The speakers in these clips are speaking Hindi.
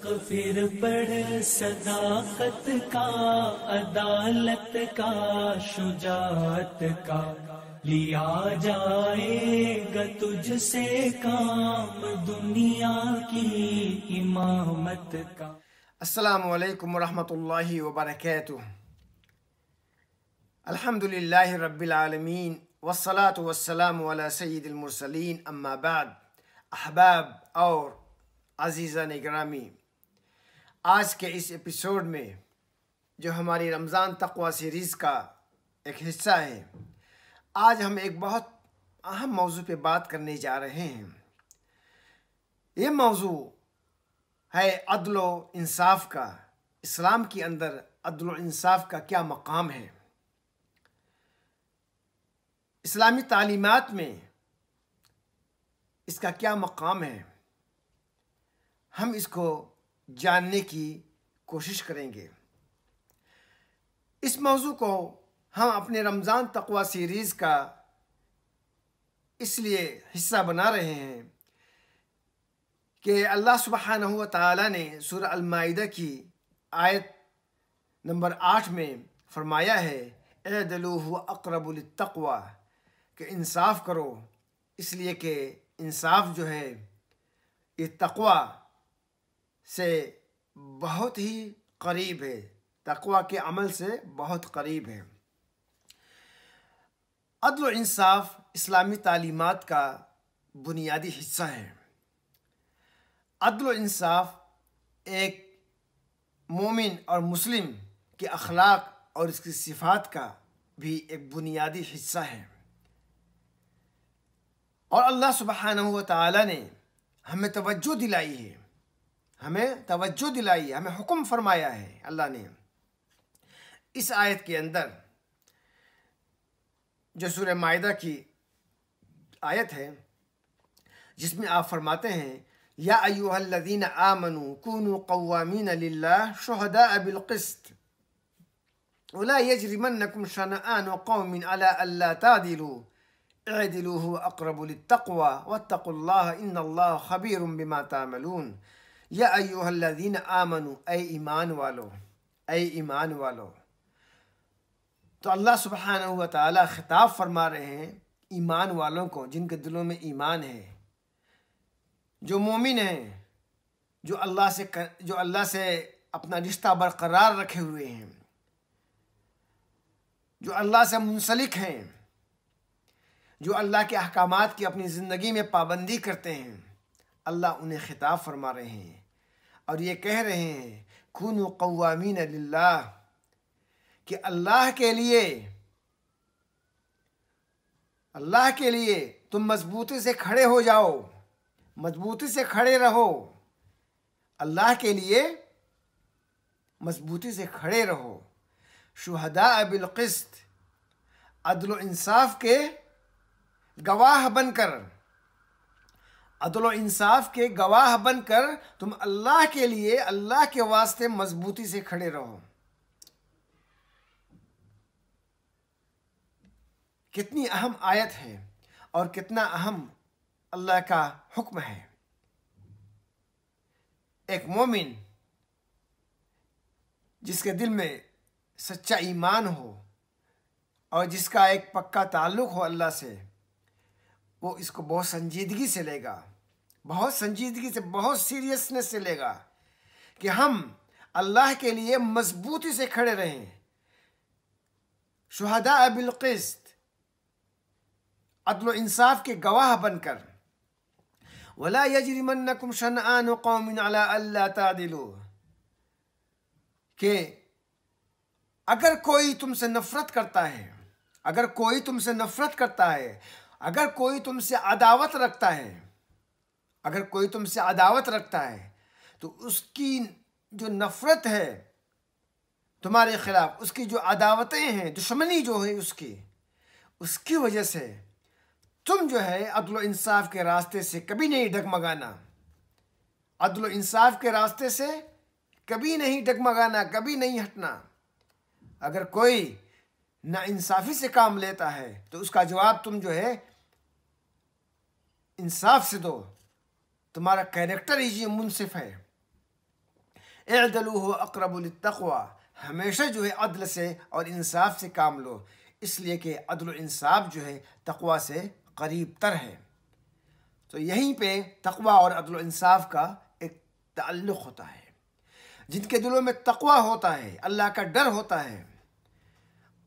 फिर पढ़ सदाकत का अदालत का शुजात का लिया जाएगा तुझसे काम दुनिया की इमामत का अस्सलाम वालेकुम रहमतुल्लाहि व الحمد لله رب العالمين والصلاة والسلام على سيد المرسلين أما بعد अहबाब और अजीज़ा निगरामी आज के इस एपिसोड में जो हमारी रमज़ान तकवा सीरीज़ का एक हिस्सा है आज हम एक बहुत अहम मौजू पे बात करने जा रहे हैं ये मौजू है अदल इंसाफ का इस्लाम के अंदर अदल इंसाफ का क्या मकाम है इस्लामी तालीमत में इसका क्या मकाम है हम इसको जानने की कोशिश करेंगे इस मौजू को हम अपने रमज़ान तकवा सीरीज़ का इसलिए हिस्सा बना रहे हैं कि अल्लाह सुबहान ताली ने सुर की आयत नंबर आठ में फरमाया है ए दलूह तकवा कि इंसाफ करो इसलिए कि इंसाफ जो है ये तकवा से बहुत ही करीब है तकवा के अमल से बहुत करीब है अदल इंसाफ इस्लामी तालीमत का बुनियादी हिस्सा है अदल इंसाफ एक मोमिन और मुस्लिम के अखलाक और इसकी सिफात का भी एक बुनियादी हिस्सा है और अल्लाह सुबहान तमें तोज्जो दिलाई है हमें तवज्जो दिलाई हमें हुक्म फरमाया है अल्लाह ने इस आयत के अंदर जो सूर्य मायदा की आयत है जिसमें आप फरमाते हैं या अयुहल्लदीन आमनु कूनु कवामीन लिल्ला शहदा अबिलक़स्त वला यजरिमन्नकुम शनआन कौमिन अला अल्ला तादिलू اعدلوا هو أقرب للتقوى واتقوا الله إن الله या अयोहल्लादीन आमनु ए ईमान वालो ए ईमान वालो तो अल्लाह सुबहान हुआ ख़िताब फरमा रहे हैं ईमान वालों को जिनके दिलों में ईमान है जो मोमिन हैं जो अल्लाह से कर, जो अल्लाह से अपना रिश्ता बरकरार रखे हुए हैं जो अल्लाह से मुंसलिक हैं जो अल्लाह के अहकाम की अपनी ज़िंदगी में पाबंदी करते हैं अल्लाह उन्हें ख़िताब फरमा रहे हैं और ये कह रहे हैं खून कवामीन लाला कि अल्लाह के लिए अल्लाह के लिए तुम मजबूती से खड़े हो जाओ मजबूती से खड़े रहो अल्लाह के लिए मजबूती से खड़े रहो शुहदा बिलकस्त अदल इंसाफ के गवाह बनकर अदल इंसाफ के गवाह बनकर तुम अल्लाह के लिए अल्लाह के वास्ते मजबूती से खड़े रहो कितनी अहम आयत है और कितना अहम अल्लाह का हुक्म है एक मोमिन जिसके दिल में सच्चा ईमान हो और जिसका एक पक्का ताल्लुक हो अल्लाह से वो इसको बहुत संजीदगी से लेगा बहुत संजीदगी से बहुत सीरियसनेस से लेगा कि हम अल्लाह के लिए मजबूती से खड़े रहें शहदा अबिलक़स्त अदल इंसाफ के गवाह बनकर वला यजरिमन्नकुम कौमिन अगर कोई तुमसे नफरत करता है अगर कोई तुमसे नफरत करता है अगर कोई तुमसे अदावत रखता है अगर कोई तुमसे अदावत रखता है तो उसकी जो नफ़रत है तुम्हारे ख़िलाफ़ उसकी जो अदावतें हैं दुश्मनी जो है उसकी उसकी वजह से तुम जो है अदल इंसाफ के रास्ते से कभी नहीं डगमगाना अदल इंसाफ के रास्ते से कभी नहीं डगमगाना कभी नहीं हटना अगर कोई नाइंसाफ़ी से काम लेता है तो उसका जवाब तुम जो है इंसाफ से दो तुम्हारा कैरेक्टर ही मुनसिफ है एदलू हो तकवा हमेशा जो है अदल से और इंसाफ से काम लो इसलिए कि अदल इंसाफ जो है तकवा से करीब तर है तो यहीं पे तकवा और अदल इंसाफ का एक ताल्लुक़ होता है जिनके दिलों में तकवा होता है अल्लाह का डर होता है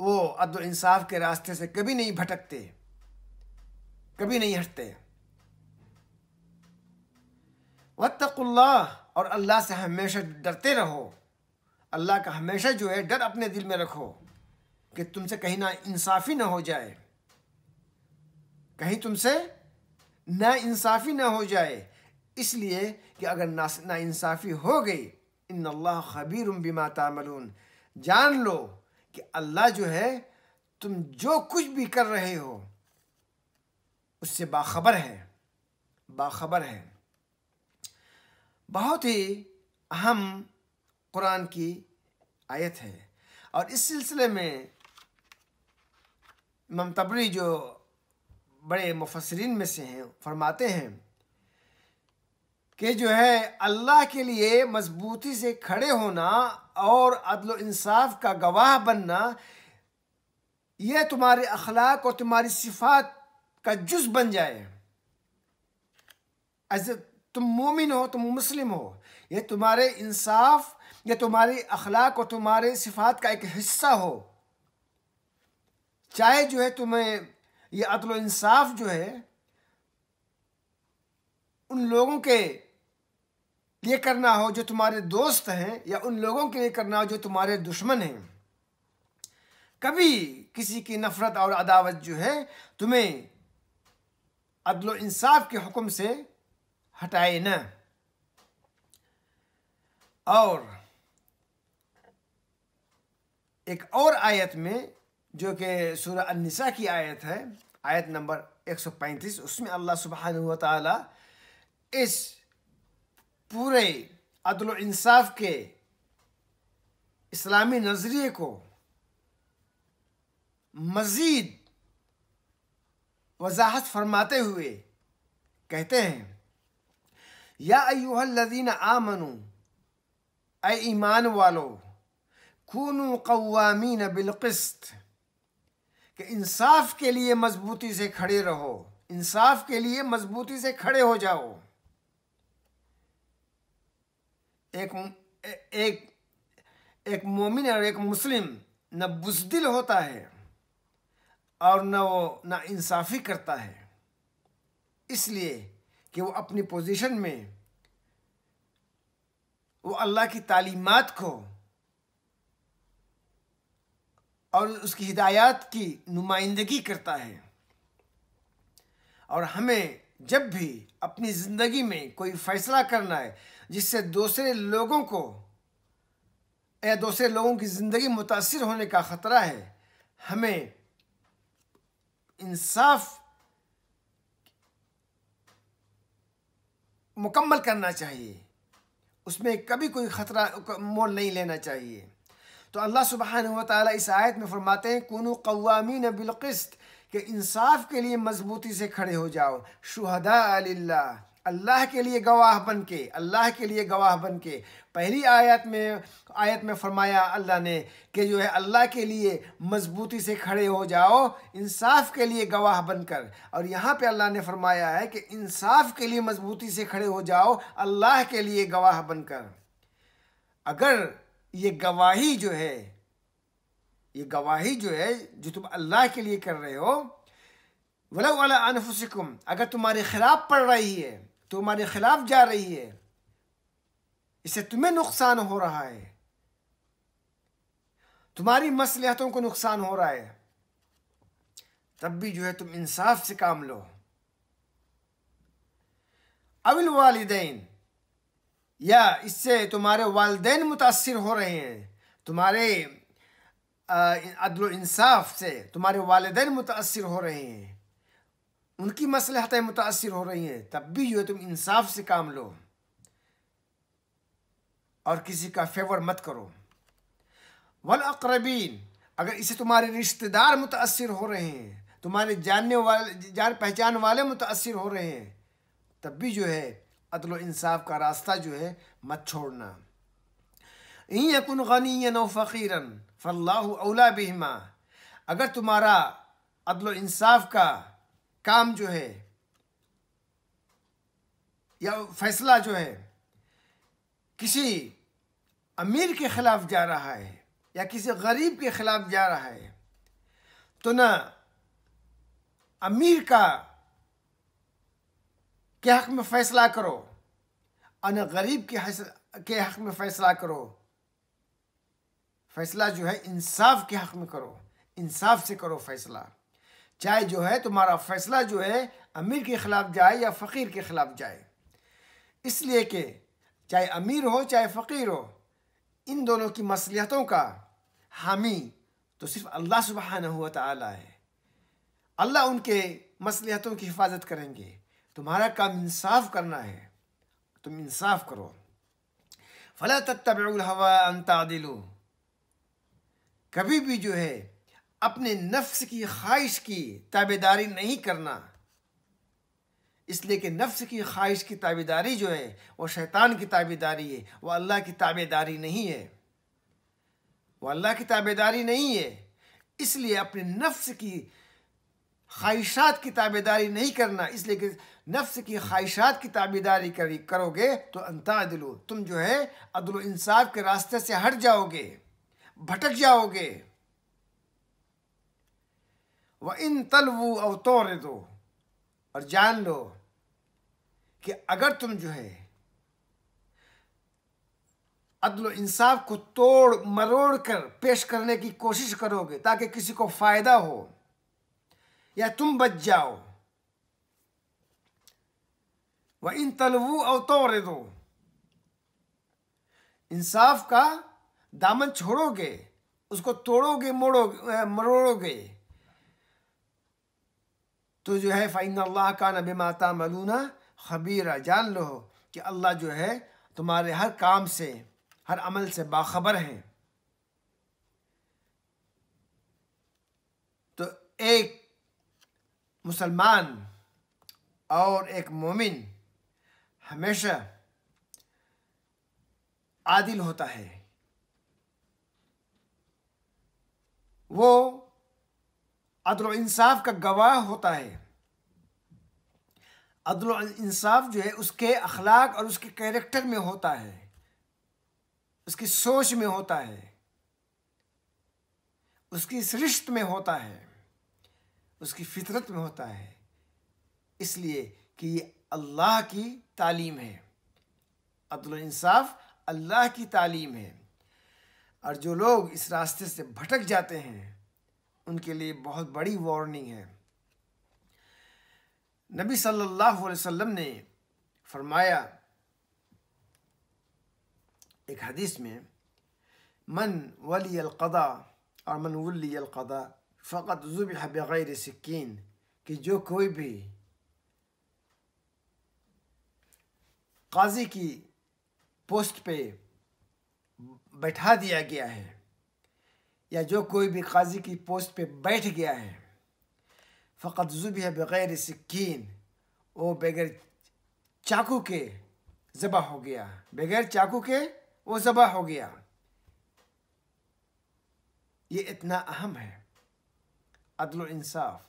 वो अदल इंसाफ के रास्ते से कभी नहीं भटकते कभी नहीं हटते वतकुल्ला और अल्लाह से हमेशा डरते रहो अल्लाह का हमेशा जो है डर अपने दिल में रखो कि तुमसे कहीं ना इंसाफ़ी ना हो जाए कहीं तुमसे ना इंसाफ़ी ना हो जाए इसलिए कि अगर ना ना इंसाफ़ी हो गई इन अल्लाह खबीर बिमा तामलून जान लो कि अल्लाह जो है तुम जो कुछ भी कर रहे हो उससे बाखबर है बाखबर है बहुत ही अहम कुरान की आयत है और इस सिलसिले में इमाम तबरी जो बड़े मुफसरीन में से हैं फरमाते हैं कि जो है अल्लाह के लिए मजबूती से खड़े होना और अदल इंसाफ का गवाह बनना यह तुम्हारे अखलाक और तुम्हारी सिफात का जुज बन जाए तुम मोमिन हो तुम मुस्लिम हो यह तुम्हारे इंसाफ या तुम्हारी अखलाक और तुम्हारे सिफात का एक हिस्सा हो चाहे जो है तुम्हें यह अदल इंसाफ जो है उन लोगों के लिए करना हो जो तुम्हारे दोस्त हैं या उन लोगों के लिए करना हो जो तुम्हारे दुश्मन हैं कभी किसी की नफ़रत और अदावत जो है तुम्हें अदल इंसाफ के हुक्म से हटाए न और एक और आयत में जो कि सूर्य अनसा की आयत है आयत नंबर 135 उसमें अल्लाह सुबहान इस पूरे अदल इंसाफ के इस्लामी नज़रिए को मज़ीद वजाहत फरमाते हुए कहते हैं या अयुहल्लिन आमनु ए ईमान वालो खून न बिलकस्त कि इंसाफ के लिए मजबूती से खड़े रहो इंसाफ के लिए मजबूती से खड़े हो जाओ एक एक एक मोमिन और एक मुस्लिम न बुजदिल होता है और न वो ना इंसाफी करता है इसलिए कि वो अपनी पोजीशन में वो अल्लाह की तालीमात को और उसकी हिदायत की नुमाइंदगी करता है और हमें जब भी अपनी ज़िंदगी में कोई फैसला करना है जिससे दूसरे लोगों को या दूसरे लोगों की ज़िंदगी मुतासर होने का ख़तरा है हमें इंसाफ मुकम्मल करना चाहिए उसमें कभी कोई ख़तरा मोल नहीं लेना चाहिए तो अल्लाह सुबहान व इस आयत में फरमाते हैं कनु कवामी नबिलक़स्त के इंसाफ के लिए मजबूती से खड़े हो जाओ शुहदा अल्लाह अल्लाह के लिए गवाह बन के अल्लाह के लिए गवाह बन के पहली आयत में आयत में फरमाया अल्लाह ने कि जो है अल्लाह के लिए मजबूती से खड़े हो जाओ इंसाफ के लिए गवाह बनकर और यहाँ पे अल्लाह ने फरमाया है कि इंसाफ के लिए मजबूती से खड़े हो जाओ अल्लाह के लिए गवाह बनकर अगर ये गवाही जो है ये गवाही जो है जो तुम अल्लाह के लिए कर रहे हो वला वाला अनफुसकुम अगर तुम्हारे ख़िलाफ़ पड़ रही है तो तुम्हारे खिलाफ जा रही है इससे तुम्हें नुकसान हो रहा है तुम्हारी मसलहतों को नुकसान हो रहा है तब भी जो है तुम इंसाफ से काम लो अविल वालदेन या इससे तुम्हारे वालदेन मुतासर हो रहे हैं तुम्हारे अदल इंसाफ से तुम्हारे वालदेन मुतासर हो रहे हैं उनकी मसलहतें मुतासर हो रही हैं तब भी जो है तुम इंसाफ से काम लो और किसी का फेवर मत करो वल अकरबीन अगर इसे तुम्हारे रिश्तेदार मुतासर हो रहे हैं तुम्हारे जानने वाले जान पहचान वाले मुतासर हो रहे हैं तब भी जो है अदल इंसाफ का रास्ता जो है मत छोड़ना यकुन गनी नौ फ़कीरन फ़ल्ला अला बिहमा अगर तुम्हारा अदल इंसाफ का काम जो है या फैसला जो है किसी अमीर के खिलाफ जा रहा है या किसी गरीब के खिलाफ जा रहा है तो ना अमीर का के हक में फैसला करो और न गरीब के के हक में फैसला करो फैसला जो है इंसाफ के हक में करो इंसाफ से करो फैसला चाहे जो है तुम्हारा फैसला जो है अमीर के ख़िलाफ़ जाए या फ़कीर के ख़िलाफ़ जाए इसलिए कि चाहे अमीर हो चाहे फ़कीर हो इन दोनों की मसलियतों का हामी तो सिर्फ अल्लाह सुबहाना हुआ तला है अल्लाह उनके मसलियतों की हिफाजत करेंगे तुम्हारा काम इंसाफ करना है तुम इंसाफ करो फला तब हवा अंता दिलो कभी भी जो है अपने नफ्स की ख्वाहिश की ताबेदारी नहीं करना इसलिए कि नफ्स की ख्वाहिश की ताबेदारी जो है वो शैतान की ताबेदारी है वह अल्लाह की ताबेदारी नहीं है वह अल्लाह की ताबेदारी नहीं है इसलिए अपने नफ्स की ख्वाहिशात की ताबेदारी नहीं करना इसलिए कि नफ्स की ख्वाहिशात की ताबेदारी करोगे तो अंतादिलो तुम जो है अदलो इंसाफ के रास्ते से हट जाओगे भटक जाओगे व इन तलवू अवतौर दो और जान लो कि अगर तुम जो है अदल इंसाफ को तोड़ मरोड़ कर पेश करने की कोशिश करोगे ताकि किसी को फ़ायदा हो या तुम बच जाओ व इन तलवू अवतौर दो इंसाफ का दामन छोड़ोगे उसको तोड़ोगे मोड़ोगे मरोड़ोगे तो जो है फ़ाइन अल्लाह का नबी माता मलूना खबीरा जान लो कि अल्लाह जो है तुम्हारे हर काम से हर अमल से बाखबर हैं तो एक मुसलमान और एक मोमिन हमेशा आदिल होता है वो अदल इंसाफ का गवाह होता है अदल इंसाफ जो है उसके अखलाक और उसके कैरेक्टर में होता है उसकी सोच में होता है उसकी सृष्ट में होता है उसकी फितरत में होता है इसलिए कि ये अल्लाह की तालीम है अदल इंसाफ अल्लाह की तालीम है और जो लोग इस रास्ते से भटक जाते हैं उनके लिए बहुत बड़ी वार्निंग है नबी सल्लल्लाहु अलैहि वसल्लम ने फरमाया एक हदीस में मन वली अलकदा और मन वली अलकदा फ़कत ज़ुब बग़ैर सिक्किन कि जो कोई भी काजी की पोस्ट पे बैठा दिया गया है या जो कोई भी काजी की पोस्ट पे बैठ गया है फ़कत जुब है बग़ैर सिक्कीन वो बगैर चाकू के ज़बा हो गया बगैर चाकू के वो ज़बा हो गया ये इतना अहम है अदल इंसाफ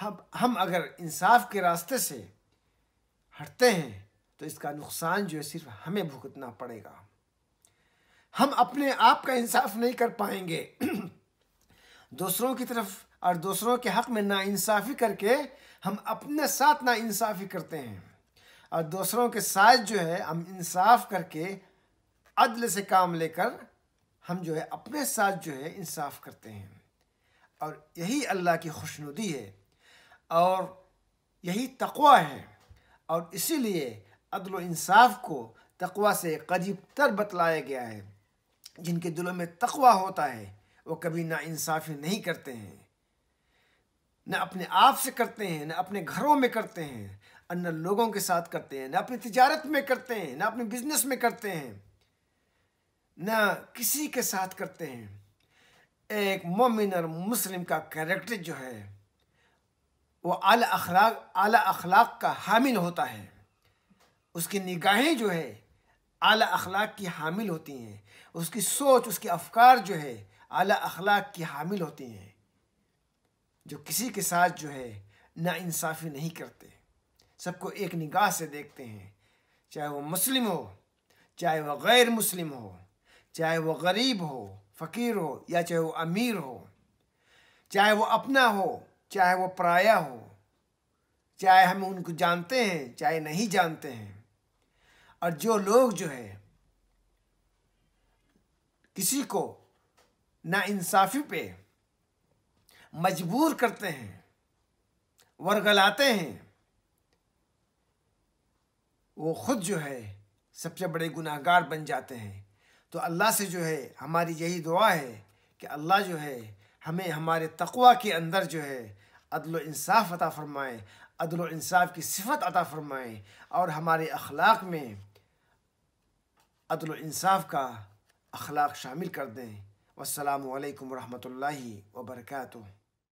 हम हम अगर इंसाफ के रास्ते से हटते हैं तो इसका नुकसान जो है सिर्फ हमें भुगतना पड़ेगा हम अपने आप का इंसाफ नहीं कर पाएंगे दूसरों की तरफ और दूसरों के हक में इंसाफ़ी करके हम अपने साथ नाइंसाफ़ी करते हैं और दूसरों के साथ जो है हम इंसाफ करके अदल से काम लेकर हम जो है अपने साथ जो है इंसाफ करते हैं और यही अल्लाह की खुशनुदी है और यही तकवा है और इसीलिए अदल इंसाफ को तकवा से करीब तर बतलाया गया है जिनके दिलों में तकवा होता है वो कभी ना इंसाफी नहीं करते हैं न अपने आप से करते हैं न अपने घरों में करते हैं न लोगों के साथ करते हैं न अपनी तजारत में करते हैं न अपने बिजनेस में करते हैं न किसी के साथ करते हैं एक मोमिन और मुस्लिम का कैरेक्टर जो है वो आला अखलाक आला अखलाक का हामिल होता है उसकी निगाहें जो है आला अखलाक की हामिल होती हैं उसकी सोच उसके अफकार जो है आला अखलाक की हामिल होते हैं जो किसी के साथ जो है इंसाफी नहीं करते सबको एक निगाह से देखते हैं चाहे वो मुस्लिम हो चाहे वह गैर मुस्लिम हो चाहे वह गरीब हो फ़कीर हो या चाहे वह अमीर हो चाहे वो अपना हो चाहे वो पराया हो चाहे हम उनको जानते हैं चाहे नहीं जानते हैं और जो लोग जो है किसी को नाइंसाफ़ी पे मजबूर करते हैं वर्गलाते हैं वो खुद जो है सबसे बड़े गुनाहगार बन जाते हैं तो अल्लाह से जो है हमारी यही दुआ है कि अल्लाह जो है हमें हमारे तकवा के अंदर जो है अदल इंसाफ अता फ़रमाए अदल इंसाफ की सिफत अता फ़रमाए और हमारे अखलाक में अदल इंसाफ का اخلاق شامل کر دیں والسلام علیکم ورحمۃ اللہ وبرکاتہ